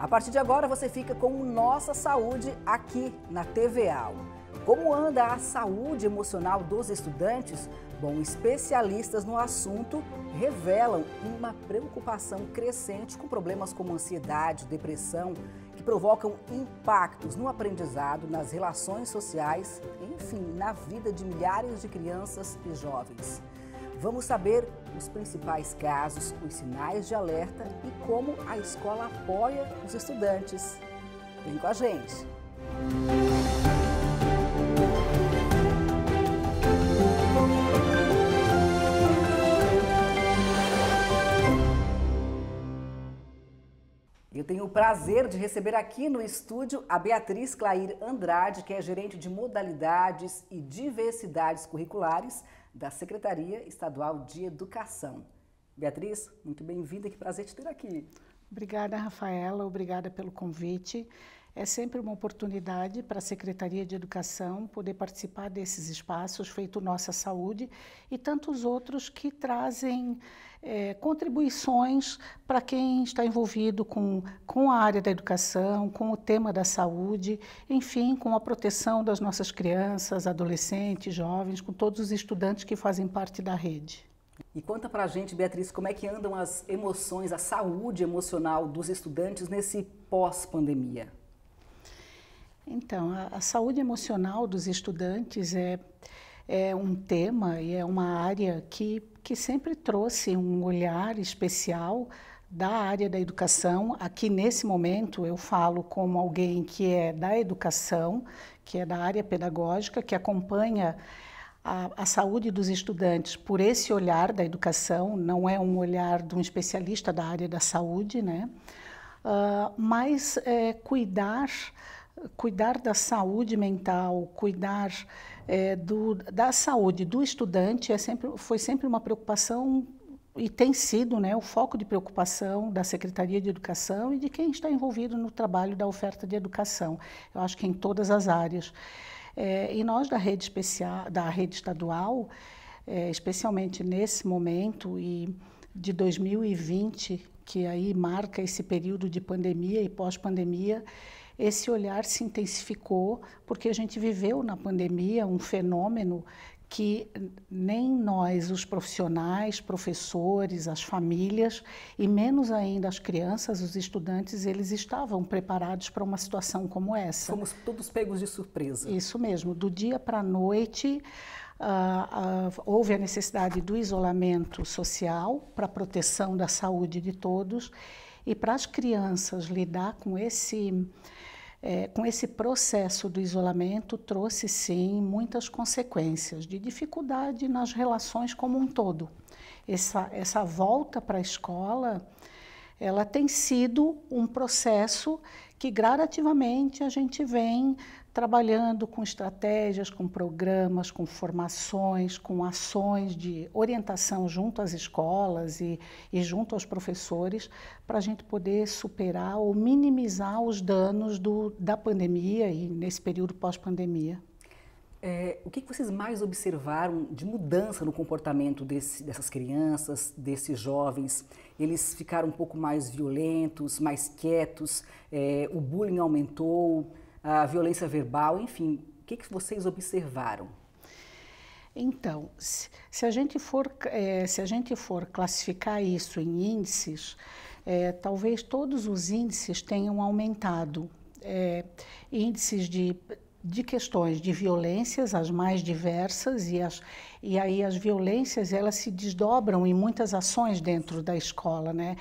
A partir de agora você fica com Nossa Saúde aqui na TVA. Como anda a saúde emocional dos estudantes? Bom, especialistas no assunto revelam uma preocupação crescente com problemas como ansiedade, depressão, que provocam impactos no aprendizado, nas relações sociais, enfim, na vida de milhares de crianças e jovens. Vamos saber os principais casos, os sinais de alerta e como a escola apoia os estudantes. Vem com a gente! Eu tenho o prazer de receber aqui no estúdio a Beatriz Clair Andrade, que é gerente de modalidades e diversidades curriculares da Secretaria Estadual de Educação. Beatriz, muito bem-vinda, que prazer te ter aqui. Obrigada, Rafaela, obrigada pelo convite. É sempre uma oportunidade para a Secretaria de Educação poder participar desses espaços, feito Nossa Saúde e tantos outros que trazem é, contribuições para quem está envolvido com, com a área da educação, com o tema da saúde, enfim, com a proteção das nossas crianças, adolescentes, jovens, com todos os estudantes que fazem parte da rede. E conta a gente, Beatriz, como é que andam as emoções, a saúde emocional dos estudantes nesse pós-pandemia? Então, a, a saúde emocional dos estudantes é, é um tema e é uma área que, que sempre trouxe um olhar especial da área da educação. Aqui nesse momento eu falo como alguém que é da educação, que é da área pedagógica, que acompanha a, a, saúde dos estudantes por esse olhar da educação, não é um olhar de um especialista da área da saúde, né? Uh, mas é, cuidar cuidar da saúde mental, cuidar é, do, da saúde do estudante é sempre, foi sempre uma preocupação e tem sido né, o foco de preocupação da Secretaria de Educação e de quem está envolvido no trabalho da oferta de educação. Eu acho que em todas as áreas. É, e nós da rede especial, da rede estadual, é, especialmente nesse momento e de 2020, que aí marca esse período de pandemia e pós-pandemia, esse olhar se intensificou, porque a gente viveu na pandemia um fenômeno que nem nós, os profissionais, professores, as famílias e menos ainda as crianças, os estudantes, eles estavam preparados para uma situação como essa. Fomos todos pegos de surpresa. Isso mesmo, do dia para a noite. Uh, uh, houve a necessidade do isolamento social para a proteção da saúde de todos e para as crianças lidar com esse é, com esse processo do isolamento trouxe sim muitas consequências de dificuldade nas relações como um todo. Essa, essa volta para a escola, ela tem sido um processo que gradativamente a gente vem trabalhando com estratégias, com programas, com formações, com ações de orientação junto às escolas e, e junto aos professores, para a gente poder superar ou minimizar os danos do, da pandemia e nesse período pós-pandemia. É, o que vocês mais observaram de mudança no comportamento desse, dessas crianças, desses jovens? Eles ficaram um pouco mais violentos, mais quietos, é, o bullying aumentou, a violência verbal, enfim, o que, que vocês observaram? Então, se a gente for, é, se a gente for classificar isso em índices, é, talvez todos os índices tenham aumentado. É, índices de, de questões de violências, as mais diversas, e, as, e aí as violências elas se desdobram em muitas ações dentro da escola, né?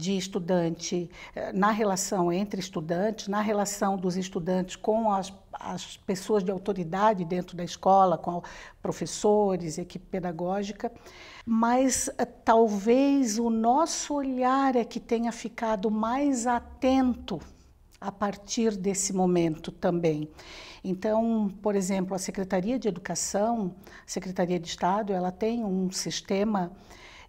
de estudante, eh, na relação entre estudantes, na relação dos estudantes com as, as pessoas de autoridade dentro da escola, com professores, equipe pedagógica, mas eh, talvez o nosso olhar é que tenha ficado mais atento a partir desse momento também. Então, por exemplo, a Secretaria de Educação, Secretaria de Estado, ela tem um sistema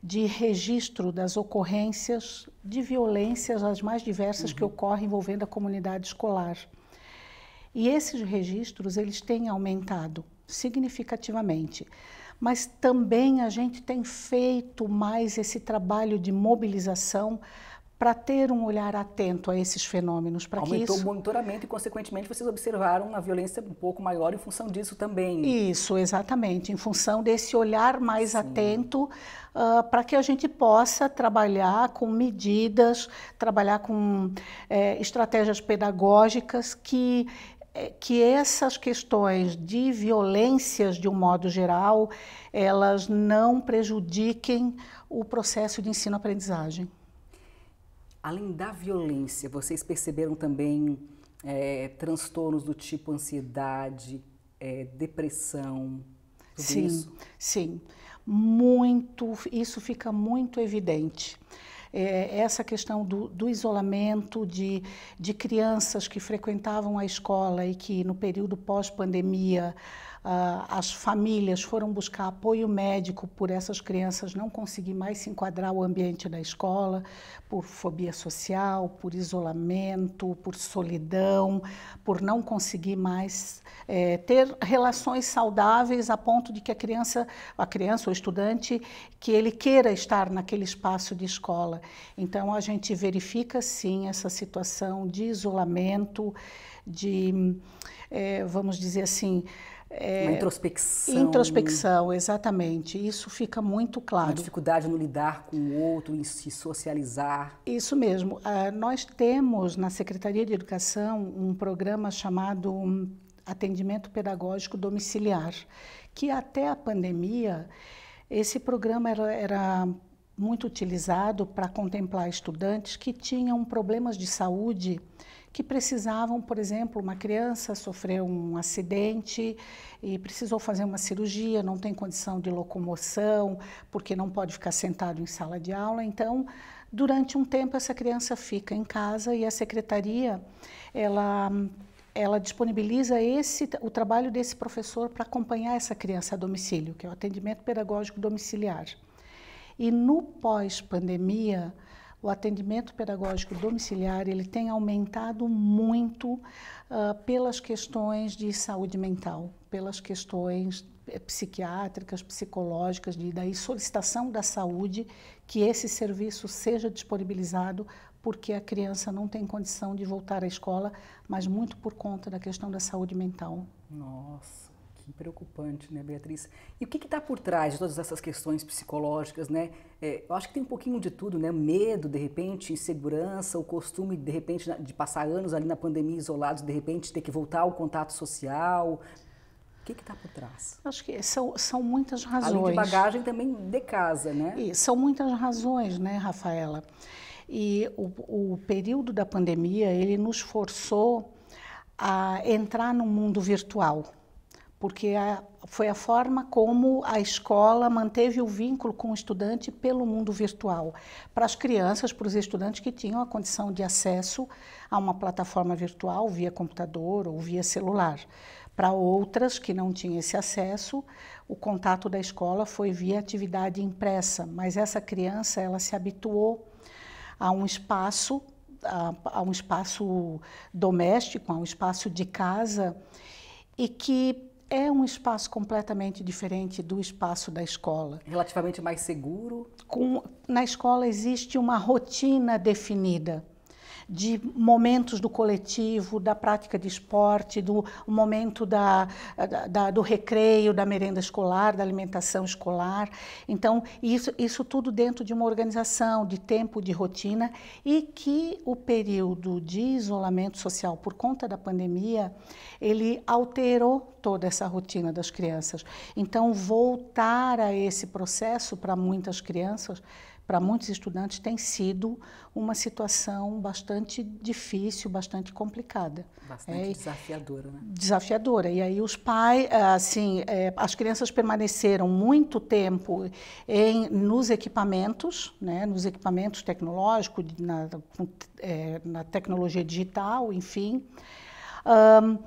de registro das ocorrências de violências, as mais diversas uhum. que ocorrem envolvendo a comunidade escolar. E esses registros, eles têm aumentado significativamente. Mas também a gente tem feito mais esse trabalho de mobilização para ter um olhar atento a esses fenômenos. para Aumentou que isso... o monitoramento e, consequentemente, vocês observaram uma violência um pouco maior em função disso também. Isso, exatamente, em função desse olhar mais Sim. atento uh, ah, para que a gente possa trabalhar com medidas, trabalhar com é, estratégias pedagógicas que é, que essas questões de violências, de um modo geral, elas não prejudiquem o processo de ensino-aprendizagem. Além da violência, vocês perceberam também é, transtornos do tipo ansiedade, é, depressão? sim, isso? sim. Muito, isso fica muito evidente. É, essa questão do, do, isolamento de, de crianças que frequentavam a escola e que no período pós-pandemia ah, as famílias foram buscar apoio médico por essas crianças não conseguir mais se enquadrar o ambiente da escola, por fobia social, por isolamento, por solidão, por não conseguir mais é, ter relações saudáveis a ponto de que a criança, a criança ou estudante, que ele queira estar naquele espaço de escola. Então a gente verifica sim essa situação de isolamento, de é, vamos dizer assim é, uma introspecção. Introspecção, exatamente. Isso fica muito claro. Uma dificuldade no lidar com o outro, em se socializar. Isso mesmo. Uh, nós temos na Secretaria de Educação um programa chamado hum, Atendimento Pedagógico Domiciliar, que até a pandemia, esse programa era, era muito utilizado para contemplar estudantes que tinham problemas de saúde que precisavam, por exemplo, uma criança sofreu um acidente e precisou fazer uma cirurgia, não tem condição de locomoção, porque não pode ficar sentado em sala de aula. Então, durante um tempo essa criança fica em casa e a secretaria ela ela disponibiliza esse o trabalho desse professor para acompanhar essa criança a domicílio, que é o atendimento pedagógico domiciliar. E no pós-pandemia, o atendimento pedagógico domiciliar ele tem aumentado muito uh, pelas questões de saúde mental, pelas questões eh, psiquiátricas, psicológicas, de, daí solicitação da saúde, que esse serviço seja disponibilizado, porque a criança não tem condição de voltar à escola, mas muito por conta da questão da saúde mental. Nossa. Assim, preocupante, né, Beatriz? E o que está por trás de todas essas questões psicológicas, né? É, eu acho que tem um pouquinho de tudo, né? Medo, de repente, insegurança, o costume, de repente, de passar anos ali na pandemia isolados, de repente ter que voltar ao contato social. O que está por trás? Acho que são, são muitas razões. Além de bagagem, também de casa, né? E são muitas razões, né, Rafaela? E o, o período da pandemia, ele nos forçou a entrar no mundo virtual porque a, foi a forma como a escola manteve o vínculo com o estudante pelo mundo virtual. Para as crianças, para os estudantes que tinham a condição de acesso a uma plataforma virtual via computador ou via celular. Para outras que não tinham esse acesso, o contato da escola foi via atividade impressa, mas essa criança ela se habituou a um espaço, a, a um espaço doméstico, a um espaço de casa e que é um espaço completamente diferente do espaço da escola. Relativamente mais seguro? Com, na escola existe uma rotina definida de momentos do coletivo, da prática de esporte, do momento da, da, do recreio, da merenda escolar, da alimentação escolar. Então, isso, isso tudo dentro de uma organização, de tempo, de rotina, e que o período de isolamento social por conta da pandemia, ele alterou toda essa rotina das crianças. Então, voltar a esse processo para muitas crianças para muitos estudantes tem sido uma situação bastante difícil, bastante complicada. Bastante é, desafiadora, né? Desafiadora. E aí os pais, eh, assim, é, as crianças permaneceram muito tempo em, nos equipamentos, né, nos equipamentos tecnológicos, na, é, na tecnologia digital, enfim. Um,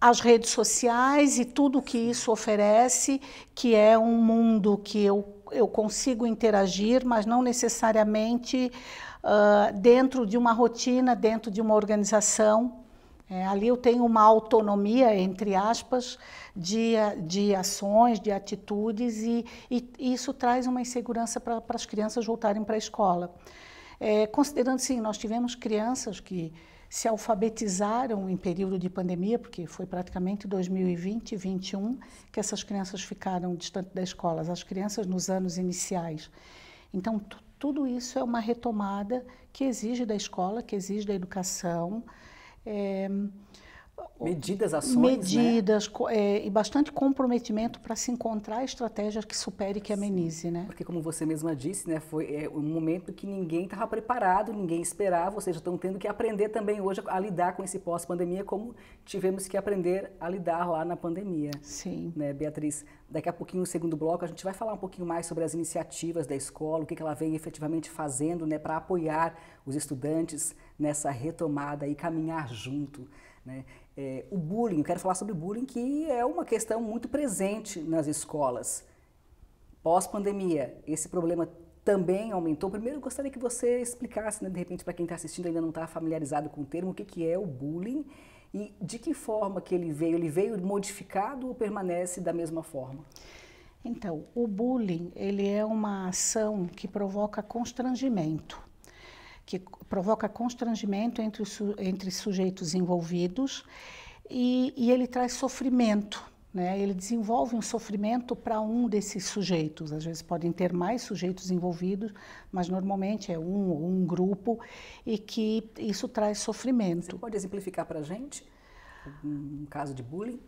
as redes sociais e tudo que isso oferece, que é um mundo que eu eu consigo interagir, mas não necessariamente uh, dentro de uma rotina, dentro de uma organização. É, ali eu tenho uma autonomia, entre aspas, de, de ações, de atitudes, e, e isso traz uma insegurança para as crianças voltarem para a escola. É, considerando, sim, nós tivemos crianças que se alfabetizaram em período de pandemia, porque foi praticamente 2020 e 2021 que essas crianças ficaram distante da escola, as crianças nos anos iniciais. Então, tudo isso é uma retomada que exige da escola, que exige da educação. É, Medidas, ações, né? Medidas né? é, e bastante comprometimento para se encontrar estratégias que supere, e que amenize, né? Porque como você mesma disse, né, foi é, um momento que ninguém estava preparado, ninguém esperava, ou seja, estão tendo que aprender também hoje a lidar com esse pós-pandemia, como tivemos que aprender a lidar lá na pandemia. Sim. Né, Beatriz, daqui a pouquinho no segundo bloco a gente vai falar um pouquinho mais sobre as iniciativas da escola, o que, que ela vem efetivamente fazendo, né, para apoiar os estudantes nessa retomada e caminhar junto, né? É, o bullying, eu quero falar sobre bullying, que é uma questão muito presente nas escolas. Pós-pandemia, esse problema também aumentou. Primeiro, eu gostaria que você explicasse, né, de repente, para quem está assistindo ainda não está familiarizado com o termo, o que, que é o bullying e de que forma que ele veio. Ele veio modificado ou permanece da mesma forma? Então, o bullying ele é uma ação que provoca constrangimento que provoca constrangimento entre, entre sujeitos envolvidos e, e ele traz sofrimento. Né? Ele desenvolve um sofrimento para um desses sujeitos. Às vezes podem ter mais sujeitos envolvidos, mas normalmente é um ou um grupo e que isso traz sofrimento. Você pode exemplificar para a gente um caso de bullying?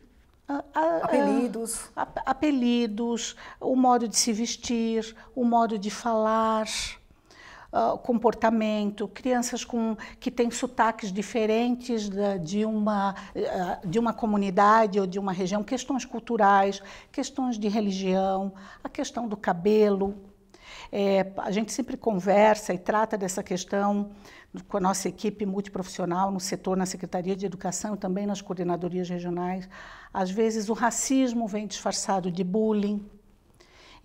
apelidos. apelidos, o modo de se vestir, o modo de falar uh, comportamento, crianças com, que têm sotaques diferentes de, de uma, uh, de uma comunidade ou de uma região, questões culturais, questões de religião, a questão do cabelo. É, a gente sempre conversa e trata dessa questão com a nossa equipe multiprofissional no setor, na Secretaria de Educação e também nas coordenadorias regionais. Às vezes o racismo vem disfarçado de bullying,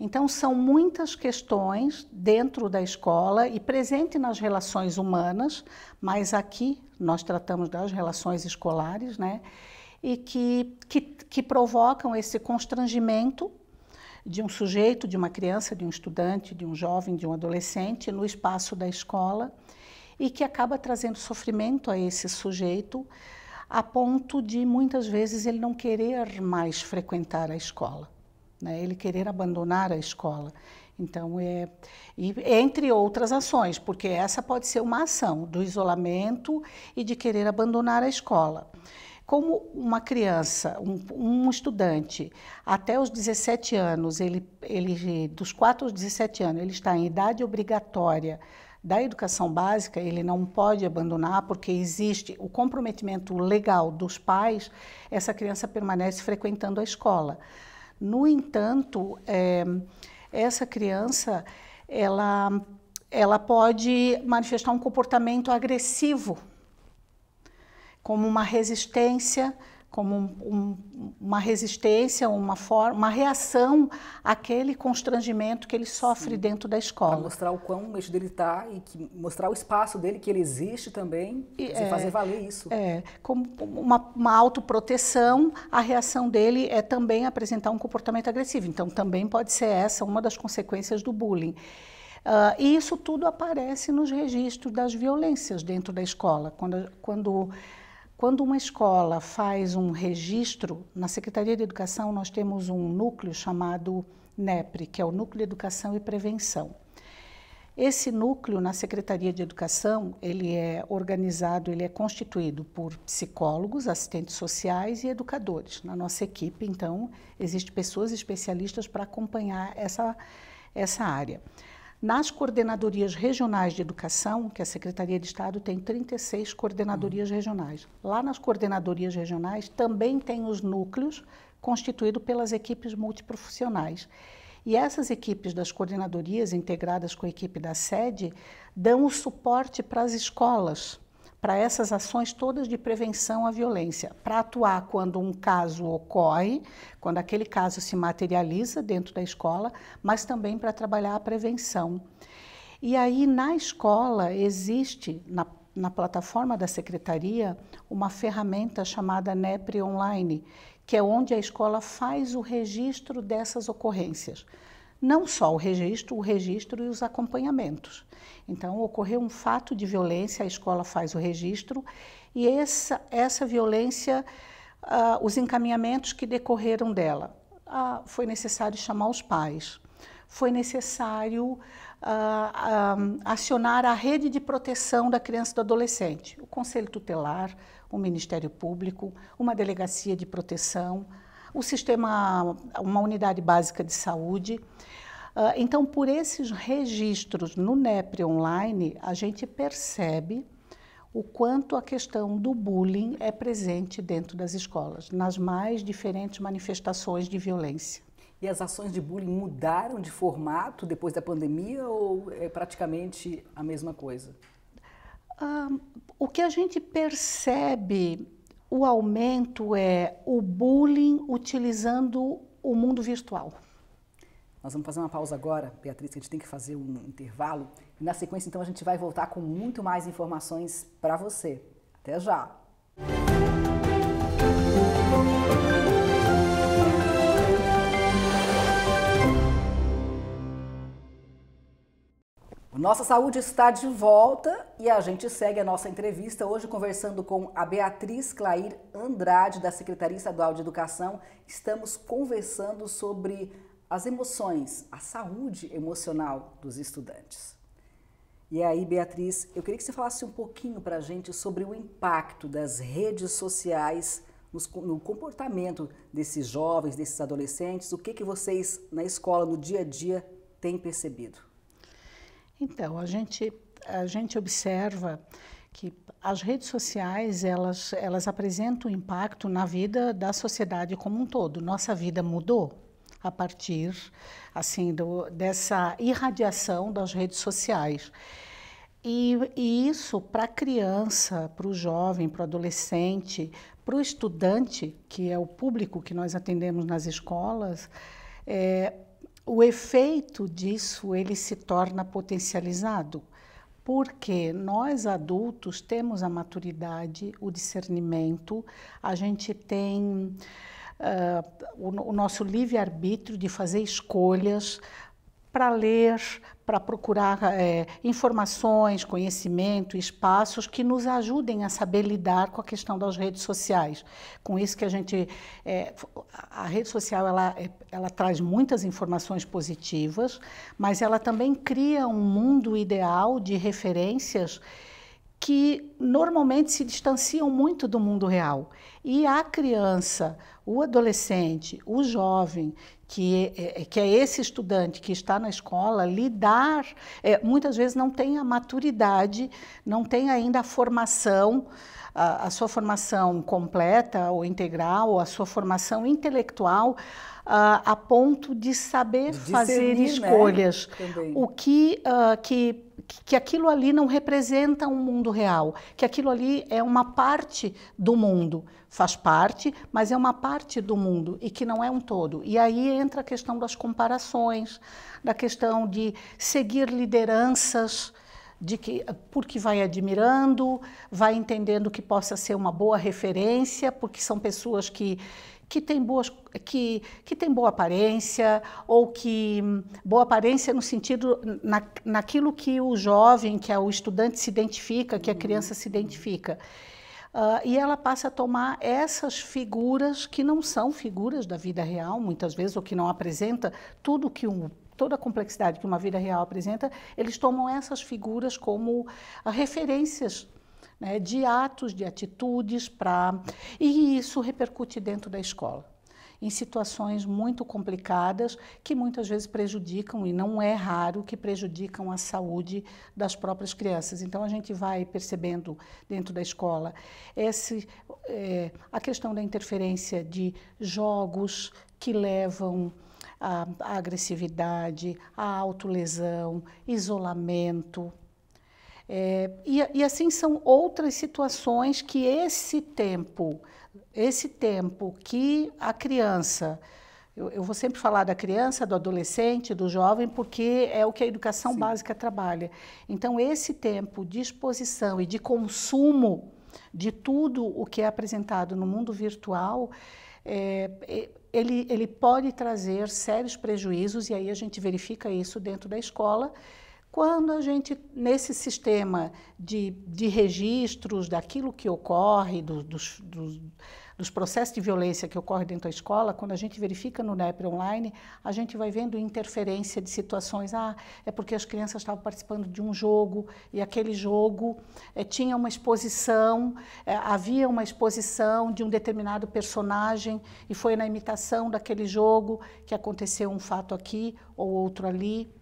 então, são muitas questões dentro da escola e presente nas relações humanas, mas aqui nós tratamos das relações escolares, né? E que, que, que provocam esse constrangimento de um sujeito, de uma criança, de um estudante, de um jovem, de um adolescente no espaço da escola e que acaba trazendo sofrimento a esse sujeito a ponto de muitas vezes ele não querer mais frequentar a escola né? ele querer abandonar a escola. Então, é, e, entre outras ações, porque essa pode ser uma ação do isolamento e de querer abandonar a escola. Como uma criança, um, um estudante, até os 17 anos, ele, ele, dos 4 aos 17 anos, ele está em idade obrigatória da educação básica, ele não pode abandonar, porque existe o comprometimento legal dos pais, essa criança permanece frequentando a escola. No entanto, é, essa criança ela, ela pode manifestar um comportamento agressivo, como uma resistência como um, um, uma resistência, uma forma, uma reação àquele constrangimento que ele sofre Sim. dentro da escola. Pra mostrar o quão mexido ele dele está e que, mostrar o espaço dele, que ele existe também, e é, fazer valer isso. É, como uma, uma autoproteção, a reação dele é também apresentar um comportamento agressivo. Então, também pode ser essa uma das consequências do bullying. Uh, e isso tudo aparece nos registros das violências dentro da escola. Quando, quando quando uma escola faz um registro, na Secretaria de Educação nós temos um núcleo chamado NEPRE, que é o Núcleo de Educação e Prevenção. Esse núcleo na Secretaria de Educação, ele é organizado, ele é constituído por psicólogos, assistentes sociais e educadores. Na nossa equipe, então, existem pessoas especialistas para acompanhar essa, essa área. Nas coordenadorias regionais de educação, que a Secretaria de Estado tem 36 coordenadorias uhum. regionais. Lá nas coordenadorias regionais também tem os núcleos constituídos pelas equipes multiprofissionais. E essas equipes das coordenadorias, integradas com a equipe da sede, dão o suporte para as escolas para essas ações todas de prevenção à violência, para atuar quando um caso ocorre, quando aquele caso se materializa dentro da escola, mas também para trabalhar a prevenção. E aí, na escola, existe, na, na plataforma da secretaria, uma ferramenta chamada NEPRE Online, que é onde a escola faz o registro dessas ocorrências não só o registro, o registro e os acompanhamentos. Então, ocorreu um fato de violência, a escola faz o registro e essa, essa violência, uh, os encaminhamentos que decorreram dela. Uh, foi necessário chamar os pais, foi necessário uh, acionar a rede de proteção da criança e do adolescente, o Conselho Tutelar, o Ministério Público, uma delegacia de proteção, o sistema, uma unidade básica de saúde. Ah, então, por esses registros no NEPRE online, a gente percebe o quanto a questão do bullying é presente dentro das escolas, nas mais diferentes manifestações de violência. E as ações de bullying mudaram de formato depois da pandemia ou é praticamente a mesma coisa? Ah, o que a gente percebe o aumento é o bullying utilizando o mundo virtual. Nós vamos fazer uma pausa agora, Beatriz, que a gente tem que fazer um intervalo. E na sequência, então, a gente vai voltar com muito mais informações para você. Até já! Nossa saúde está de volta e a gente segue a nossa entrevista hoje conversando com a Beatriz Clair Andrade, da Secretaria Estadual de Educação. Estamos conversando sobre as emoções, a saúde emocional dos estudantes. E aí, Beatriz, eu queria que você falasse um pouquinho para a gente sobre o impacto das redes sociais no comportamento desses jovens, desses adolescentes, o que, que vocês na escola, no dia a dia, têm percebido. Então, a gente, a gente observa que as redes sociais elas, elas apresentam impacto na vida da sociedade como um todo. Nossa vida mudou a partir assim do, dessa irradiação das redes sociais. E, e isso para a criança, para o jovem, para o adolescente, para o estudante, que é o público que nós atendemos nas escolas, é, o efeito disso ele se torna potencializado, porque nós adultos temos a maturidade, o discernimento, a gente tem uh, o, o nosso livre-arbítrio de fazer escolhas para ler, para procurar é, informações, conhecimento, espaços que nos ajudem a saber lidar com a questão das redes sociais. Com isso que a gente, é, a rede social ela, ela traz muitas informações positivas, mas ela também cria um mundo ideal de referências que normalmente se distanciam muito do mundo real. E a criança, o adolescente, o jovem, que é, é, é, que é esse estudante que está na escola, lidar, é, muitas vezes não tem a maturidade, não tem ainda a formação, a, a sua formação completa ou integral, ou a sua formação intelectual. a ponto de saber de fazer né? escolhas. Né? O que, uh, que que aquilo ali não representa um mundo real, que aquilo ali é uma parte do mundo, faz parte, mas é uma parte do mundo e que não é um todo. E aí entra a questão das comparações, da questão de seguir lideranças de que porque vai admirando, vai entendendo que possa ser uma boa referência, porque são pessoas que que tem, boas, que, que tem boa aparência, ou que hum, boa aparência no sentido, na, naquilo que o jovem, que é o estudante se identifica, que a criança se identifica. Uh, e ela passa a tomar essas figuras que não são figuras da vida real, muitas vezes, ou que não apresenta tudo que um toda a complexidade que uma vida real apresenta, eles tomam essas figuras como ah, referências né, de atos, de atitudes para. E isso repercute dentro da escola em situações muito complicadas que muitas vezes prejudicam, e não é raro que prejudicam a saúde das próprias crianças. Então a gente vai percebendo dentro da escola esse, é, a questão da interferência de jogos que levam à agressividade, à autolesão, isolamento, é, e, e assim são outras situações que esse tempo, esse tempo que a criança eu, eu, vou sempre falar da criança, do adolescente, do jovem, porque é o que a educação Sim. básica trabalha. Então, esse tempo de exposição e de consumo de tudo o que é apresentado no mundo virtual, é, ele, ele pode trazer sérios prejuízos, e aí a gente verifica isso dentro da escola. Quando a gente, nesse sistema de, de registros daquilo que ocorre, do, dos, dos, dos, processos de violência que ocorre dentro da escola, quando a gente verifica no NEP online, a gente vai vendo interferência de situações. Ah, é porque as crianças estavam participando de um jogo e aquele jogo é, tinha uma exposição, é, havia uma exposição de um determinado personagem e foi na imitação daquele jogo que aconteceu um fato aqui ou outro ali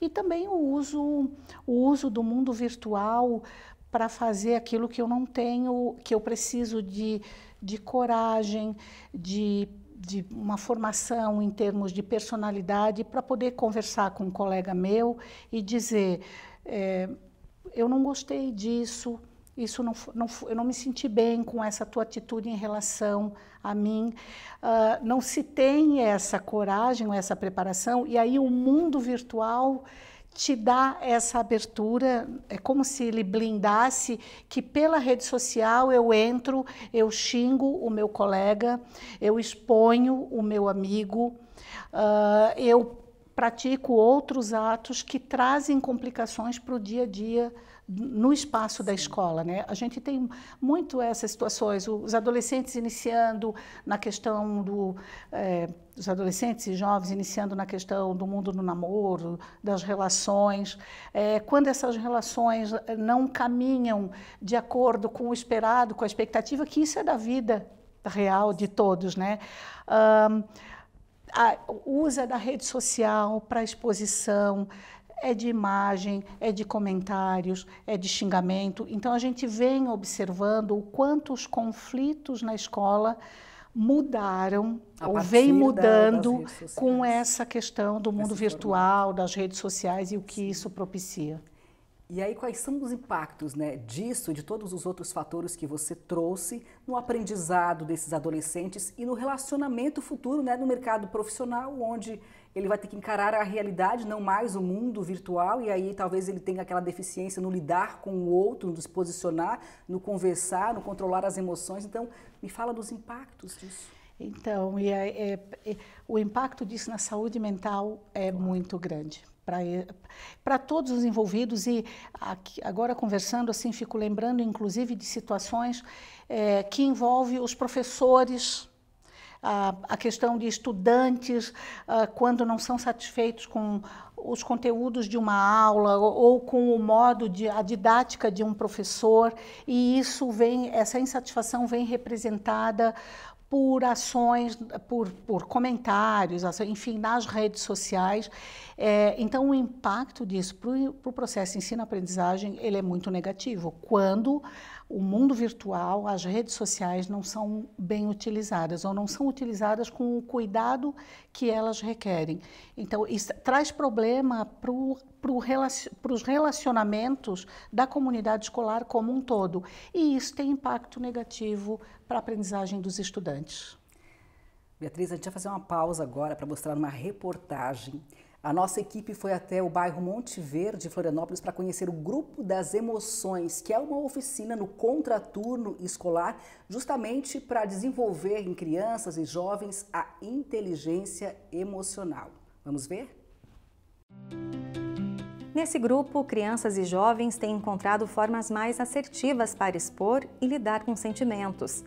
e também o uso, o uso do mundo virtual para fazer aquilo que eu não tenho, que eu preciso de, de coragem, de, de uma formação em termos de personalidade, para poder conversar com um colega meu e dizer: é, eu não gostei disso, isso não, não, eu não me senti bem com essa tua atitude em relação a mim. Uh, não se tem essa coragem, essa preparação, e aí o mundo virtual te dá essa abertura, é como se ele blindasse que pela rede social eu entro, eu xingo o meu colega, eu exponho o meu amigo, uh, eu pratico outros atos que trazem complicações para o dia a dia no espaço da escola, né? A gente tem muito essas situações, os adolescentes iniciando na questão do, é, os adolescentes e jovens iniciando na questão do mundo do namoro, das relações, é, quando essas relações eh, não caminham de acordo com o esperado, com a expectativa, que isso é da vida real de todos, né? Um, a, usa da rede social para exposição, é de imagem, é de comentários, é de xingamento. Então a gente vem observando o quanto os conflitos na escola mudaram ou vem mudando da, com essa questão do mundo virtual, das redes sociais e o que isso propicia. E aí, quais são os impactos né, disso, de todos os outros fatores que você trouxe no aprendizado desses adolescentes e no relacionamento futuro né, no mercado profissional, onde ele vai ter que encarar a realidade, não mais o mundo virtual, e aí talvez ele tenha aquela deficiência no lidar com o outro, no se posicionar, no conversar, no controlar as emoções. Então, me fala dos impactos disso. Então, e é, é, é, o impacto disso na saúde mental é claro. muito grande para todos os envolvidos e aqui, agora conversando assim fico lembrando inclusive de situações é, que envolve os professores a, questão de estudantes, ah, quando não são satisfeitos com os conteúdos de uma aula ou, ou com o modo de a didática de um professor e isso vem essa insatisfação vem representada por ações, por, por comentários, enfim, nas redes sociais. É, então, o impacto disso para o pro processo ensino-aprendizagem ele é muito negativo. Quando o mundo virtual, as redes sociais não são bem utilizadas ou não são utilizadas com o cuidado que elas requerem. Então, isso traz problema para o para os relacionamentos da comunidade escolar como um todo. E isso tem impacto negativo para a aprendizagem dos estudantes. Beatriz, a gente vai fazer uma pausa agora para mostrar uma reportagem. A nossa equipe foi até o bairro Monte Verde, Florianópolis, para conhecer o Grupo das Emoções, que é uma oficina no contraturno escolar, justamente para desenvolver em crianças e jovens a inteligência emocional. Vamos ver? Música Nesse grupo, crianças e jovens têm encontrado formas mais assertivas para expor e lidar com sentimentos.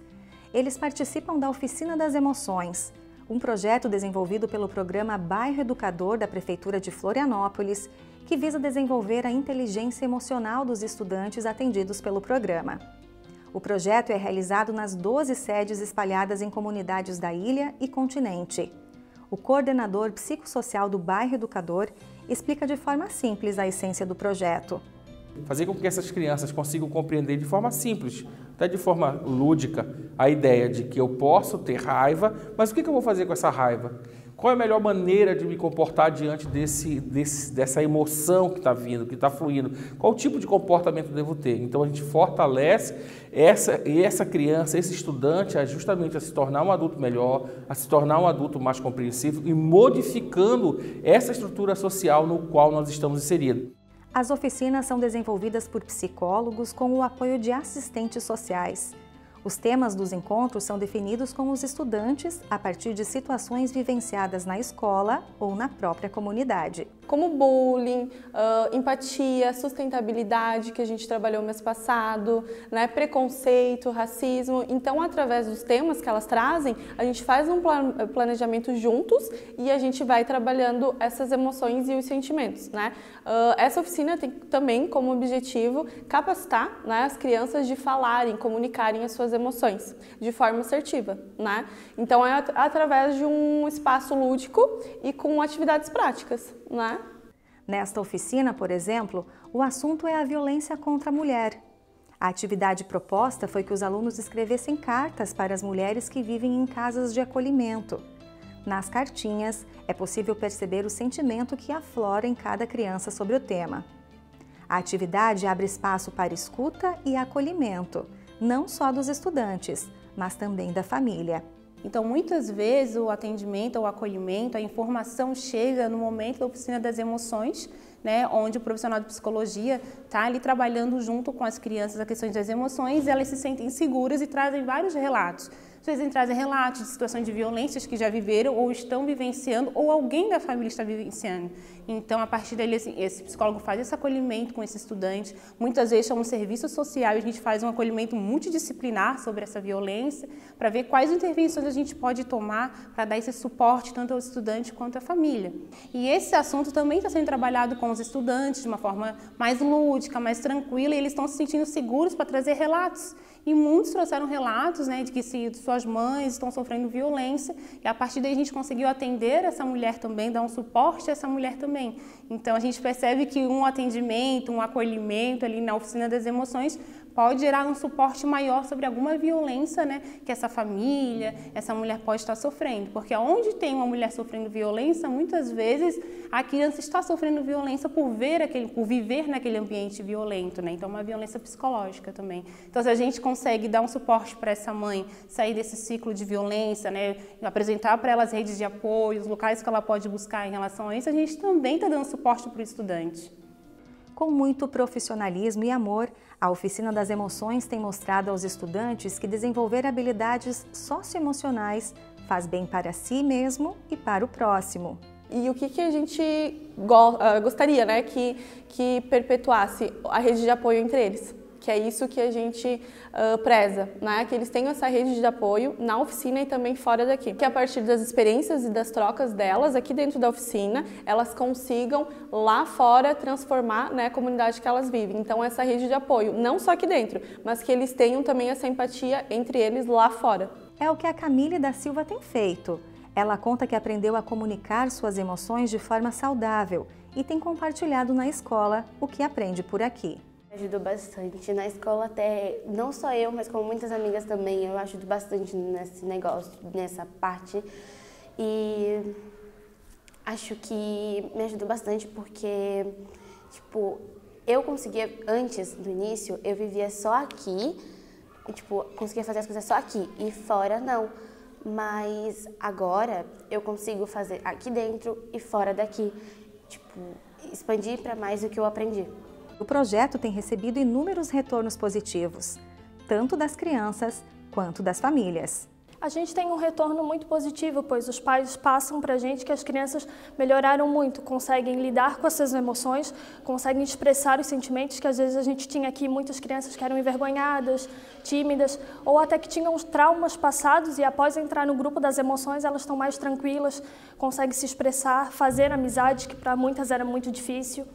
Eles participam da Oficina das Emoções, um projeto desenvolvido pelo programa Bairro Educador da Prefeitura de Florianópolis, que visa desenvolver a inteligência emocional dos estudantes atendidos pelo programa. O projeto é realizado nas 12 sedes espalhadas em comunidades da ilha e continente. O coordenador psicossocial do Bairro Educador explica de forma simples a essência do projeto. Fazer com que essas crianças consigam compreender de forma simples, até de forma lúdica, a ideia de que eu posso ter raiva, mas o que eu vou fazer com essa raiva? Qual é a melhor maneira de me comportar diante desse, desse dessa emoção que está vindo, que está fluindo? Qual tipo de comportamento devo ter? Então a gente fortalece essa, essa criança, esse estudante, a justamente a se tornar um adulto melhor, a se tornar um adulto mais compreensivo e modificando essa estrutura social no qual nós estamos inseridos. As oficinas são desenvolvidas por psicólogos com o apoio de assistentes sociais. Os temas dos encontros são definidos com os estudantes a partir de situações vivenciadas na escola ou na própria comunidade como bullying, uh, empatia, sustentabilidade, que a gente trabalhou mês passado, né, preconceito, racismo. Então, através dos temas que elas trazem, a gente faz um plan planejamento juntos e a gente vai trabalhando essas emoções e os sentimentos. Né? Uh, essa oficina tem também como objetivo capacitar né, as crianças de falarem, comunicarem as suas emoções de forma assertiva. Né? Então, é at através de um espaço lúdico e com atividades práticas lá. Nesta oficina, por exemplo, o assunto é a violência contra a mulher. A atividade proposta foi que os alunos escrevessem cartas para as mulheres que vivem em casas de acolhimento. Nas cartinhas, é possível perceber o sentimento que aflora em cada criança sobre o tema. A atividade abre espaço para escuta e acolhimento, não só dos estudantes, mas também da família. Então, muitas vezes o atendimento, o acolhimento, a informação chega no momento da oficina das emoções, né, onde o profissional de psicologia está ali trabalhando junto com as crianças a questão das emoções, elas se sentem seguras e trazem vários relatos vocês trazem relatos de situações de violências que já viveram ou estão vivenciando, ou alguém da família está vivenciando. Então, a partir dali, assim, esse psicólogo faz esse acolhimento com esse estudante. Muitas vezes é um serviço social e a gente faz um acolhimento multidisciplinar sobre essa violência para ver quais intervenções a gente pode tomar para dar esse suporte tanto ao estudante quanto à família. E esse assunto também está sendo trabalhado com os estudantes de uma forma mais lúdica, mais tranquila, e eles estão se sentindo seguros para trazer relatos e muitos trouxeram relatos né, de que se suas mães estão sofrendo violência e a partir daí a gente conseguiu atender essa mulher também, dar um suporte a essa mulher também. Então a gente percebe que um atendimento, um acolhimento ali na oficina das emoções pode gerar um suporte maior sobre alguma violência né, que essa família, essa mulher pode estar sofrendo. Porque onde tem uma mulher sofrendo violência, muitas vezes a criança está sofrendo violência por ver aquele, por viver naquele ambiente violento, né? Então é uma violência psicológica também. Então se a gente consegue dar um suporte para essa mãe sair desse ciclo de violência, né, apresentar para ela as redes de apoio, os locais que ela pode buscar em relação a isso, a gente também está dando suporte para o estudante. Com muito profissionalismo e amor, a Oficina das Emoções tem mostrado aos estudantes que desenvolver habilidades socioemocionais faz bem para si mesmo e para o próximo. E o que, que a gente go ah, gostaria né, que, que perpetuasse a rede de apoio entre eles? que é isso que a gente uh, preza, né? Que eles tenham essa rede de apoio na oficina e também fora daqui. Que a partir das experiências e das trocas delas aqui dentro da oficina, elas consigam lá fora transformar né, a comunidade que elas vivem. Então essa rede de apoio, não só aqui dentro, mas que eles tenham também essa empatia entre eles lá fora. É o que a Camille da Silva tem feito. Ela conta que aprendeu a comunicar suas emoções de forma saudável e tem compartilhado na escola o que aprende por aqui. Ajudou bastante. Na escola até, não só eu, mas como muitas amigas também, eu ajudo bastante nesse negócio, nessa parte. E acho que me ajudou bastante porque, tipo, eu conseguia, antes, do início, eu vivia só aqui, e, tipo, conseguia fazer as coisas só aqui e fora não. Mas agora eu consigo fazer aqui dentro e fora daqui. Tipo, expandir para mais do que eu aprendi. O projeto tem recebido inúmeros retornos positivos, tanto das crianças quanto das famílias. A gente tem um retorno muito positivo, pois os pais passam para a gente que as crianças melhoraram muito, conseguem lidar com essas emoções, conseguem expressar os sentimentos que às vezes a gente tinha aqui, muitas crianças que eram envergonhadas, tímidas, ou até que tinham traumas passados e após entrar no grupo das emoções elas estão mais tranquilas, conseguem se expressar, fazer amizade que para muitas era muito difícil.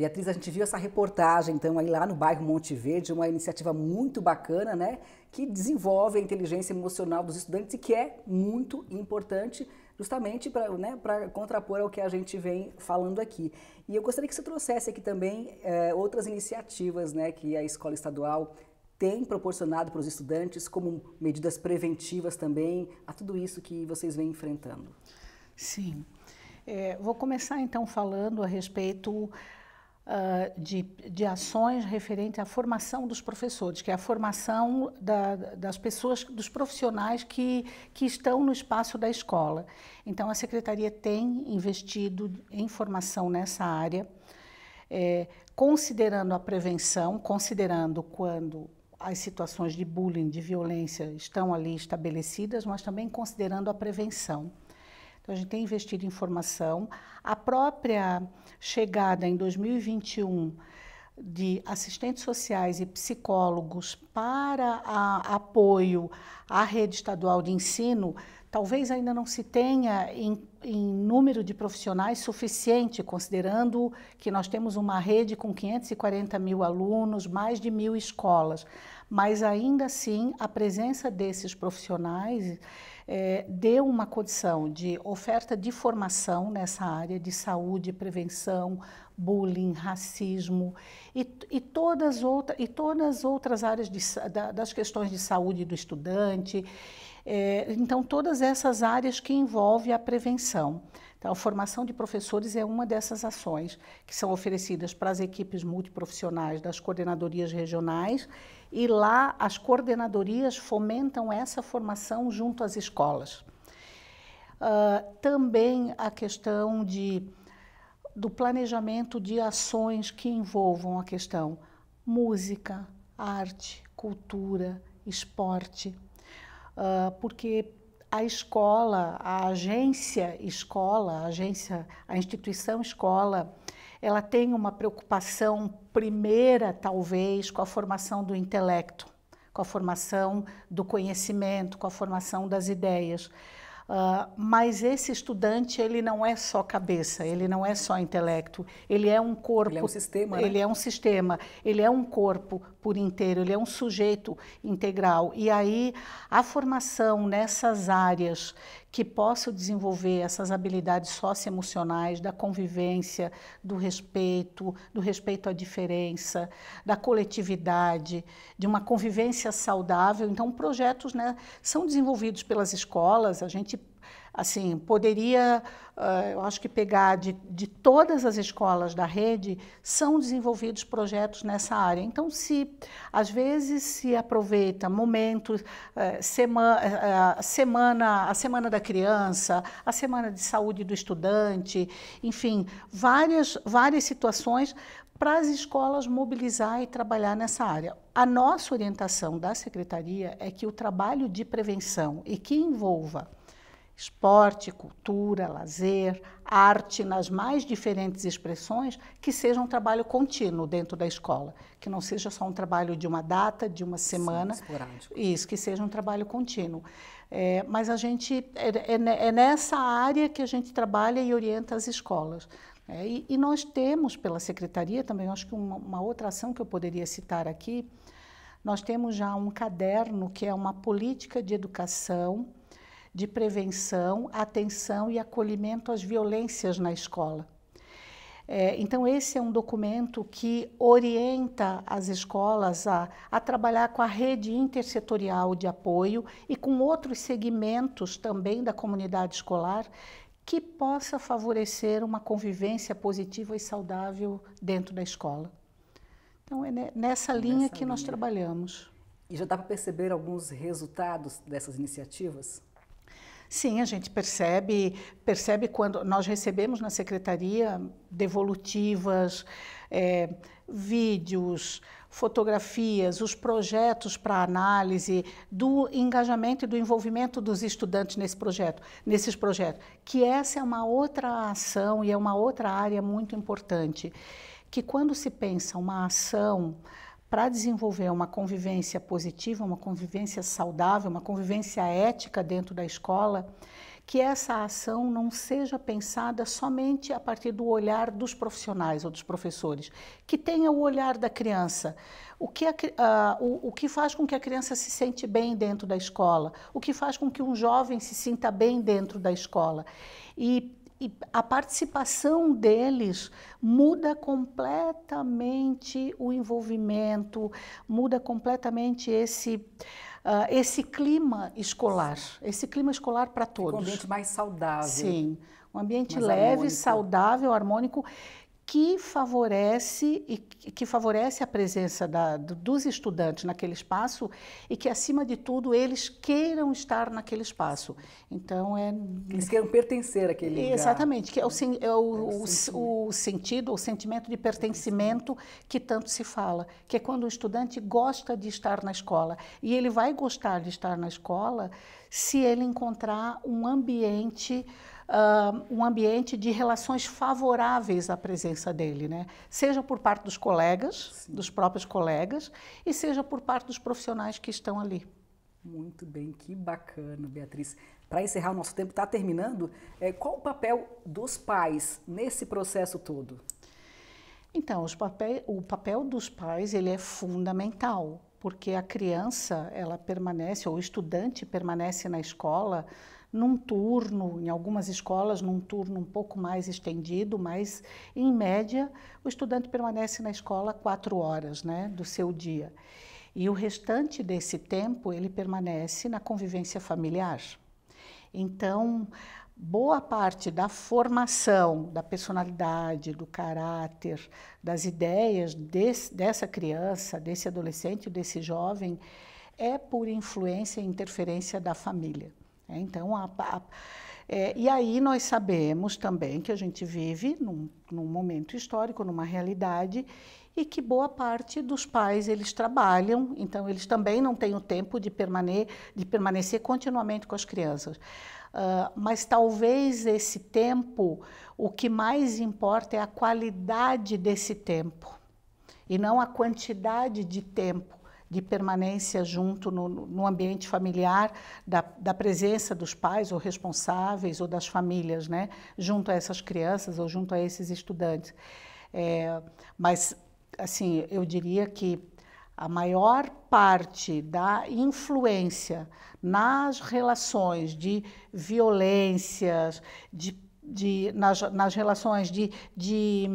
Beatriz, a gente viu essa reportagem, então, aí lá no bairro Monte Verde, uma iniciativa muito bacana, né? Que desenvolve a inteligência emocional dos estudantes e que é muito importante justamente para né, contrapor ao que a gente vem falando aqui. E eu gostaria que você trouxesse aqui também eh, outras iniciativas né, que a escola estadual tem proporcionado para os estudantes como medidas preventivas também a tudo isso que vocês vêm enfrentando. Sim. É, vou começar então falando a respeito Uh, de, de, ações referente à formação dos professores, que é a formação da, das pessoas, dos profissionais que, que estão no espaço da escola. Então, a secretaria tem investido em formação nessa área, é, considerando a prevenção, considerando quando as situações de bullying, de violência estão ali estabelecidas, mas também considerando a prevenção. Então, a gente tem investido em formação. A própria chegada em 2021 de assistentes sociais e psicólogos para a, apoio à rede estadual de ensino, talvez ainda não se tenha em, em, número de profissionais suficiente, considerando que nós temos uma rede com 540 mil alunos, mais de mil escolas. Mas ainda assim, a presença desses profissionais é, dê uma condição de oferta de formação nessa área de saúde, prevenção, bullying, racismo e, e, todas, outra, e todas outras áreas de, da, das questões de saúde do estudante. É, então, todas essas áreas que envolvem a prevenção. Então, a formação de professores é uma dessas ações que são oferecidas para as equipes multiprofissionais das coordenadorias regionais e lá as coordenadorias fomentam essa formação junto às escolas. Uh, também a questão de, do planejamento de ações que envolvam a questão música, arte, cultura, esporte, uh, porque a escola, a agência escola, a agência, a instituição escola, ela tem uma preocupação primeira, talvez, com a formação do intelecto, com a formação do conhecimento, com a formação das ideias. Uh, mas esse estudante ele não é só cabeça, ele não é só intelecto, ele é um corpo. Ele é um sistema. Né? Ele é um sistema. Ele é um corpo por inteiro, ele é um sujeito integral. E aí a formação nessas áreas que possa desenvolver essas habilidades socioemocionais da convivência, do respeito, do respeito à diferença, da coletividade, de uma convivência saudável. Então, projetos né, são desenvolvidos pelas escolas, a gente Assim, poderia, uh, eu acho que pegar de, de todas as escolas da rede, são desenvolvidos projetos nessa área. Então, se às vezes se aproveita momentos, uh, semana, uh, semana, a semana da criança, a semana de saúde do estudante, enfim, várias, várias situações para as escolas mobilizar e trabalhar nessa área. A nossa orientação da secretaria é que o trabalho de prevenção e que envolva esporte, cultura, lazer, arte nas mais diferentes expressões, que seja um trabalho contínuo dentro da escola, que não seja só um trabalho de uma data, de uma semana, Sim, isso, que seja um trabalho contínuo. É, mas a gente é, é, né, é nessa área que a gente trabalha e orienta as escolas. Né? E, e, nós temos pela secretaria também, acho que uma, uma outra ação que eu poderia citar aqui, nós temos já um caderno que é uma política de educação de prevenção, atenção e acolhimento às violências na escola. É, então, esse é um documento que orienta as escolas a, a trabalhar com a rede intersetorial de apoio e com outros segmentos também da comunidade escolar que possa favorecer uma convivência positiva e saudável dentro da escola. Então, é nessa linha nessa que linha. nós trabalhamos. E já dá para perceber alguns resultados dessas iniciativas? Sim, a gente percebe, percebe quando nós recebemos na secretaria devolutivas, é, vídeos, fotografias, os projetos para análise do engajamento e do envolvimento dos estudantes nesse projeto, nesses projetos, que essa é uma outra ação e é uma outra área muito importante, que quando se pensa uma ação para desenvolver uma convivência positiva, uma convivência saudável, uma convivência ética dentro da escola, que essa ação não seja pensada somente a partir do olhar dos profissionais ou dos professores, que tenha o olhar da criança. O que, a, o, o que faz com que a criança se sente bem dentro da escola? O que faz com que um jovem se sinta bem dentro da escola? E e a participação deles muda completamente o envolvimento, muda completamente esse, uh, esse clima escolar, esse clima escolar para todos. Um ambiente mais saudável. Sim, um ambiente leve, harmônico. saudável, harmônico que favorece e que favorece a presença da, dos estudantes naquele espaço e que acima de tudo eles queiram estar naquele espaço. Então é eles queiram pertencer àquele lugar. Exatamente, que é o, é, é o, o, o sentido, o sentimento de pertencimento que tanto se fala, que é quando o estudante gosta de estar na escola e ele vai gostar de estar na escola se ele encontrar um ambiente uh, um ambiente de relações favoráveis à presença dele, né? Seja por parte dos colegas, Sim. dos próprios colegas, e seja por parte dos profissionais que estão ali. Muito bem, que bacana, Beatriz. Para encerrar, o nosso tempo está terminando. É, qual o papel dos pais nesse processo todo? Então, o papel dos pais ele é fundamental, porque a criança ela permanece, ou o estudante permanece na escola num turno, em algumas escolas, num turno um pouco mais estendido, mas, em média, o estudante permanece na escola quatro horas né, do seu dia. E o restante desse tempo ele permanece na convivência familiar. Então, boa parte da formação da personalidade, do caráter, das ideias desse, dessa criança, desse adolescente, desse jovem, é por influência e interferência da família. É, então, a, a, é, e aí nós sabemos também que a gente vive num, num, momento histórico, numa realidade, e que boa parte dos pais eles trabalham, então eles também não têm o tempo de, permane de permanecer continuamente com as crianças. Uh, mas talvez esse tempo, o que mais importa é a qualidade desse tempo e não a quantidade de tempo de permanência junto no, no ambiente familiar, da, da, presença dos pais ou responsáveis ou das famílias, né, junto a essas crianças ou junto a esses estudantes. É, mas, assim, eu diria que a maior parte da influência nas relações de violências, de de, nas, nas relações de, de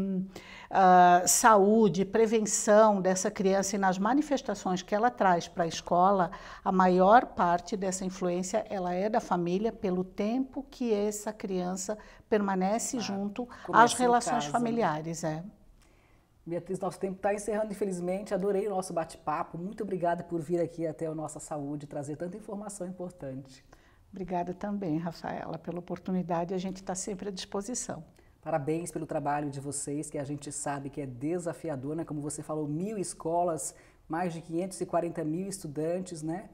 uh, saúde, prevenção dessa criança e nas manifestações que ela traz para a escola, a maior parte dessa influência ela é da família pelo tempo que essa criança permanece ah, junto às relações né? familiares. Né? É. Beatriz, nosso tempo está encerrando, infelizmente. Adorei o nosso bate-papo. Muito obrigada por vir aqui até o Nossa Saúde trazer tanta informação importante. Obrigada também, Rafaela, pela oportunidade. A gente está sempre à disposição. Parabéns pelo trabalho de vocês, que a gente sabe que é desafiador, né? Como você falou, mil escolas, mais de 540 mil estudantes, né?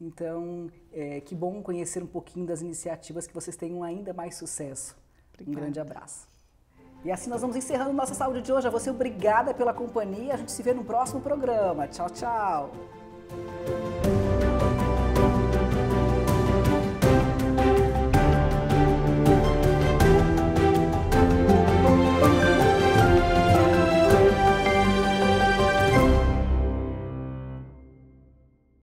Então, é, que bom conhecer um pouquinho das iniciativas que vocês tenham ainda mais sucesso. Obrigada. Um grande abraço. E assim nós vamos encerrando nossa saúde de hoje. A você, obrigada pela companhia. A gente se vê no próximo programa. Tchau, tchau.